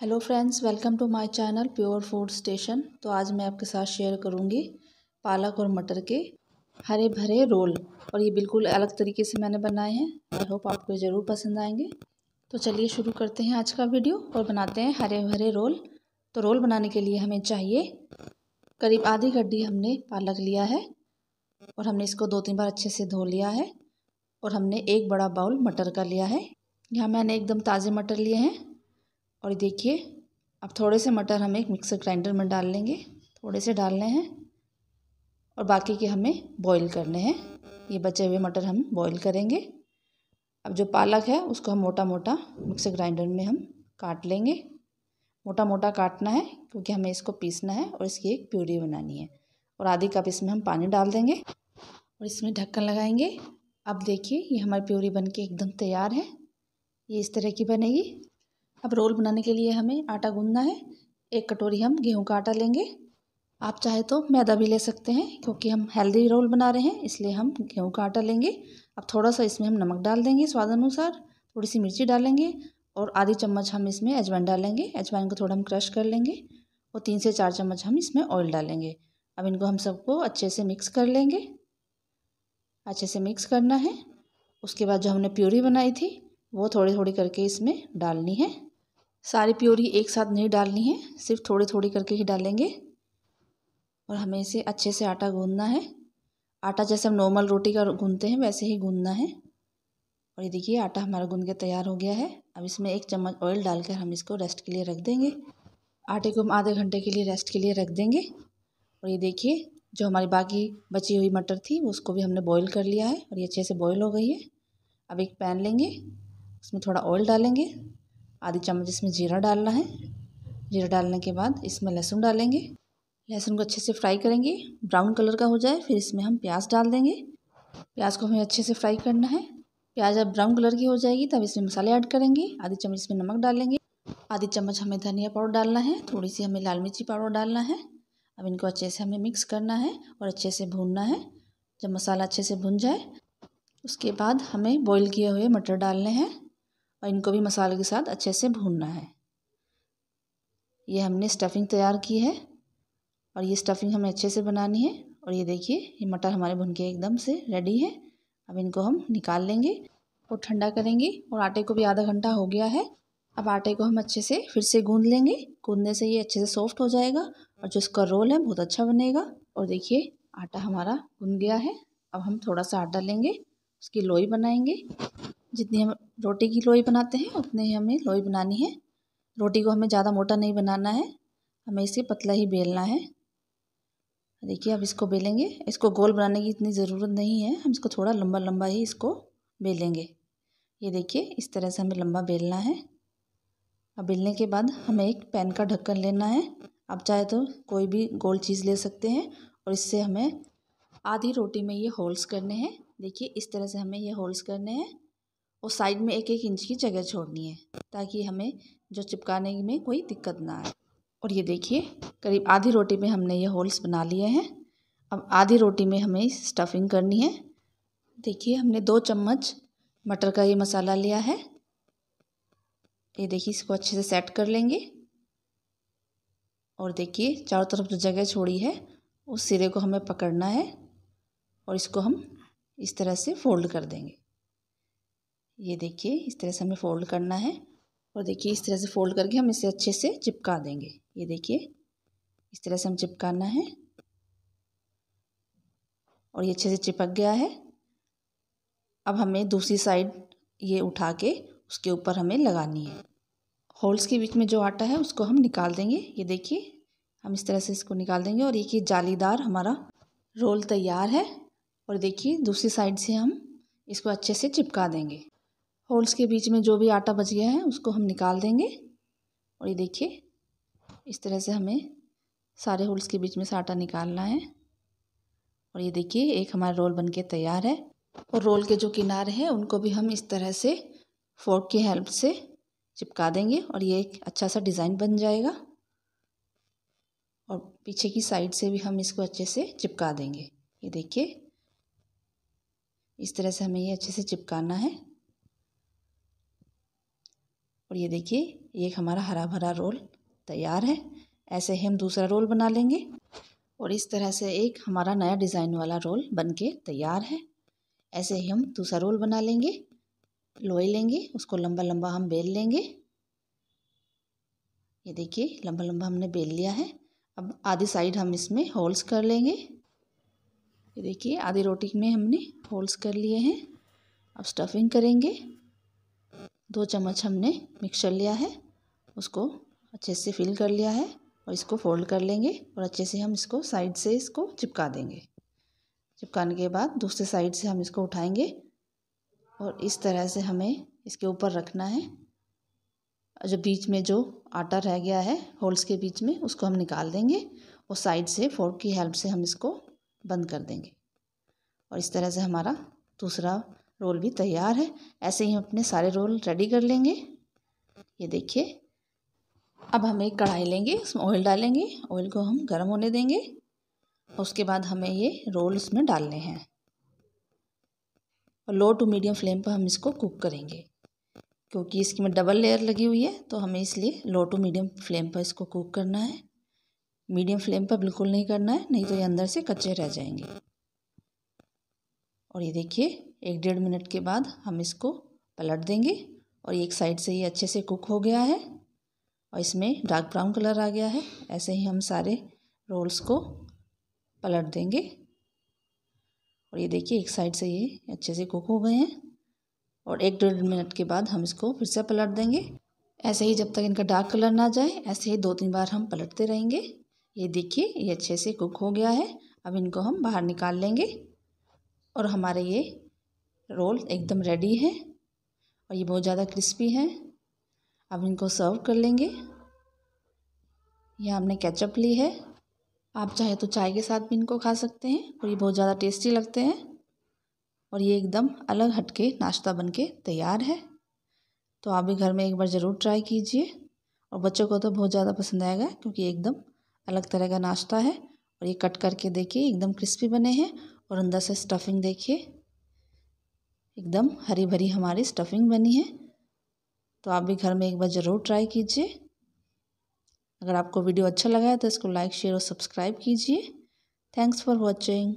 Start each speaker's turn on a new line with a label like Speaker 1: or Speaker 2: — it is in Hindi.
Speaker 1: hello friends welcome to my channel pure food station तो आज मैं आपके साथ शेयर करूंगी पालक और मटर के हरे भरे रोल और ये बिल्कुल अलग तरीके से मैंने बनाए हैं आई होप आपको ज़रूर पसंद आएंगे तो चलिए शुरू करते हैं आज का वीडियो और बनाते हैं हरे भरे रोल तो रोल बनाने के लिए हमें चाहिए करीब आधी गड्ढी हमने पालक लिया है और हमने इसको दो तीन बार अच्छे से धो लिया है और हमने एक बड़ा बाउल मटर का लिया है यहाँ मैंने एकदम ताज़े मटर लिए हैं और देखिए अब थोड़े से मटर हमें मिक्सर ग्राइंडर में डाल लेंगे थोड़े से डालने हैं और बाकी के हमें बॉईल करने हैं ये बचे हुए मटर हम बॉईल करेंगे अब जो पालक है उसको हम मोटा मोटा मिक्सर ग्राइंडर में हम काट लेंगे मोटा मोटा काटना है क्योंकि हमें इसको पीसना है और इसकी एक प्यूरी बनानी है और आधी कप इसमें हम पानी डाल देंगे और इसमें ढक्कन लगाएंगे अब देखिए ये हमारी प्यूरी बन के एकदम तैयार है ये इस तरह की बनेगी अब रोल बनाने के लिए हमें आटा गूंदना है एक कटोरी हम गेहूं का आटा लेंगे आप चाहे तो मैदा भी ले सकते हैं क्योंकि हम हेल्दी रोल बना रहे हैं इसलिए हम गेहूं का आटा लेंगे अब थोड़ा सा इसमें हम नमक डाल देंगे स्वाद अनुसार थोड़ी सी मिर्ची डालेंगे और आधी चम्मच हम इसमें अजवाइन डालेंगे अजवाइन को थोड़ा हम क्रश कर लेंगे और तीन से चार चम्मच हम इसमें ऑयल डालेंगे अब इनको हम सबको अच्छे से मिक्स कर लेंगे अच्छे से मिक्स करना है उसके बाद जो हमने प्यूरी बनाई थी वो थोड़ी थोड़ी करके इसमें डालनी है सारी प्योरी एक साथ नहीं डालनी है सिर्फ थोड़ी थोड़ी करके ही डालेंगे और हमें इसे अच्छे से आटा गूंदना है आटा जैसे हम नॉर्मल रोटी का गूंदते हैं वैसे ही गूंदना है और ये देखिए आटा हमारा गूंद के तैयार हो गया है अब इसमें एक चम्मच ऑयल डालकर हम इसको रेस्ट के लिए रख देंगे आटे को हम आधे घंटे के लिए रेस्ट के लिए रख देंगे और ये देखिए जो हमारी बाकी बची हुई मटर थी उसको भी हमने बॉईल कर लिया है और ये अच्छे से बॉईल हो गई है अब एक पैन लेंगे उसमें थोड़ा ऑयल डालेंगे आधी चम्मच इसमें जीरा डालना है जीरा डालने के बाद इसमें लहसुन डालेंगे लहसुन को अच्छे से फ्राई करेंगे ब्राउन कलर का हो जाए फिर इसमें हम प्याज डाल देंगे प्याज को हमें अच्छे से फ्राई करना है प्याज अब ब्राउन कलर की हो जाएगी तब इसमें मसाले ऐड करेंगे आधी चम्मच इसमें नमक डालेंगे आधी चम्मच हमें धनिया पाउडर डालना है थोड़ी सी हमें लाल मिर्ची पाउडर डालना है अब इनको अच्छे से हमें मिक्स करना है और अच्छे से भूनना है जब मसाला अच्छे से भुन जाए उसके बाद हमें बॉईल किए हुए मटर डालने हैं और इनको भी मसाले के साथ अच्छे से भूनना है ये हमने स्टफिंग तैयार की है और ये स्टफिंग हमें अच्छे से बनानी है और ये देखिए ये मटर हमारे भुन के एकदम से रेडी है अब इनको हम निकाल लेंगे और ठंडा करेंगे और आटे को भी आधा घंटा हो गया है अब आटे को हम अच्छे से फिर से गूंद लेंगे गूंदने से ये अच्छे से सॉफ्ट हो जाएगा और जो इसका रोल है बहुत अच्छा बनेगा और देखिए आटा हमारा गूंद गया है अब हम थोड़ा सा आटा लेंगे उसकी लोई बनाएंगे जितनी हम रोटी की लोई बनाते हैं उतने ही हमें लोई बनानी है रोटी को हमें ज़्यादा मोटा नहीं बनाना है हमें इसे पतला ही बेलना है देखिए अब इसको बेलेंगे इसको गोल बनाने की इतनी ज़रूरत नहीं है हम इसको थोड़ा लंबा लंबा ही इसको बेलेंगे ये देखिए इस तरह से हमें लंबा बेलना है अब बेलने के बाद हमें एक पैन का ढक्कन लेना है आप चाहे तो कोई भी गोल चीज़ ले सकते हैं और इससे हमें आधी रोटी में ये होल्स करने हैं देखिए इस तरह से हमें ये होल्स करने हैं और साइड में एक एक इंच की जगह छोड़नी है ताकि हमें जो चिपकाने में कोई दिक्कत ना आए और ये देखिए करीब आधी रोटी में हमने ये होल्स बना लिए हैं अब आधी रोटी में हमें स्टफिंग करनी है देखिए हमने दो चम्मच मटर का ये मसाला लिया है ये देखिए इसको अच्छे से सेट कर लेंगे और देखिए चारों तरफ जो जगह छोड़ी है उस सिरे को हमें पकड़ना है और इसको हम इस तरह से फोल्ड कर देंगे ये देखिए इस तरह से हमें फ़ोल्ड करना है और देखिए इस तरह से फ़ोल्ड करके हम इसे अच्छे से चिपका देंगे ये देखिए इस तरह से हम चिपकाना है और ये अच्छे से चिपक गया है अब हमें दूसरी साइड ये उठा के उसके ऊपर हमें लगानी है होल्स के बीच में जो आटा है उसको हम निकाल देंगे ये देखिए हम इस तरह से इसको निकाल देंगे और एक ये जालीदार हमारा रोल तैयार है और देखिए दूसरी साइड से हम इसको अच्छे से चिपका देंगे होल्स के बीच में जो भी आटा बच गया है उसको हम निकाल देंगे और ये देखिए इस तरह से हमें सारे होल्स के बीच में से आटा निकालना है और ये देखिए एक हमारा रोल बनके तैयार है और रोल के जो किनारे हैं उनको भी हम इस तरह से फोर्क की हेल्प से चिपका देंगे और ये एक अच्छा सा डिज़ाइन बन जाएगा और पीछे की साइड से भी हम इसको अच्छे से चिपका देंगे ये देखिए इस तरह से हमें ये अच्छे से चिपकाना है और ये देखिए ये हमारा हरा भरा रोल तैयार है ऐसे ही हम दूसरा रोल बना लेंगे और इस तरह से एक हमारा नया डिज़ाइन वाला रोल बन के तैयार है ऐसे ही हम दूसरा रोल बना लेंगे लोई लेंगे उसको लंबा लंबा हम बेल लेंगे ये देखिए लंबा लंबा हमने बेल लिया है अब आधी साइड हम इसमें होल्स कर लेंगे ये देखिए आधी रोटी में हमने होल्स कर लिए हैं अब स्टफिंग करेंगे दो चम्मच हमने मिक्सर लिया है उसको अच्छे से फिल कर लिया है और इसको फोल्ड कर लेंगे और अच्छे से हम इसको साइड से इसको चिपका देंगे चिपकाने के बाद दूसरे साइड से हम इसको उठाएंगे और इस तरह से हमें इसके ऊपर रखना है जो बीच में जो आटा रह गया है होल्स के बीच में उसको हम निकाल देंगे और साइड से फोर्क की हेल्प से हम इसको बंद कर देंगे और इस तरह से हमारा दूसरा रोल भी तैयार है ऐसे ही हम अपने सारे रोल रेडी कर लेंगे ये देखिए अब हम एक कढ़ाई लेंगे उसमें ऑयल डालेंगे ऑयल को हम गर्म होने देंगे उसके बाद हमें ये रोल उसमें डालने हैं और लो टू मीडियम फ्लेम पर हम इसको कुक करेंगे क्योंकि इसकी में डबल लेयर लगी हुई है तो हमें इसलिए लो टू मीडियम फ्लेम पर इसको कुक करना है मीडियम फ्लेम पर बिल्कुल नहीं करना है नहीं तो ये अंदर से कच्चे रह जाएंगे और ये देखिए एक डेढ़ मिनट के बाद हम इसको पलट देंगे और एक साइड से ये अच्छे से कुक हो गया है और इसमें डार्क ब्राउन कलर आ गया है ऐसे ही हम सारे रोल्स को पलट देंगे और ये देखिए एक साइड से ये अच्छे से कुक हो गए हैं और एक डेढ़ मिनट के बाद हम इसको फिर से पलट देंगे ऐसे ही जब तक इनका डार्क कलर ना जाए ऐसे ही दो तीन बार हम पलटते रहेंगे ये देखिए ये अच्छे से कुक हो गया है अब इनको हम बाहर निकाल लेंगे और हमारे ये रोल एकदम रेडी है और ये बहुत ज़्यादा क्रिस्पी है अब इनको सर्व कर लेंगे यह हमने केचप ली है आप चाहे तो चाय के साथ भी इनको खा सकते हैं और ये बहुत ज़्यादा टेस्टी लगते हैं और ये एकदम अलग हटके नाश्ता बनके तैयार है तो आप भी घर में एक बार ज़रूर ट्राई कीजिए और बच्चों को तो बहुत ज़्यादा पसंद आएगा क्योंकि एकदम अलग तरह का नाश्ता है और ये कट करके देखिए एकदम क्रिस्पी बने हैं और अंदर से स्टफिंग देखिए एकदम हरी भरी हमारी स्टफिंग बनी है तो आप भी घर में एक बार ज़रूर ट्राई कीजिए अगर आपको वीडियो अच्छा लगा है तो इसको लाइक शेयर और सब्सक्राइब कीजिए थैंक्स फॉर वॉचिंग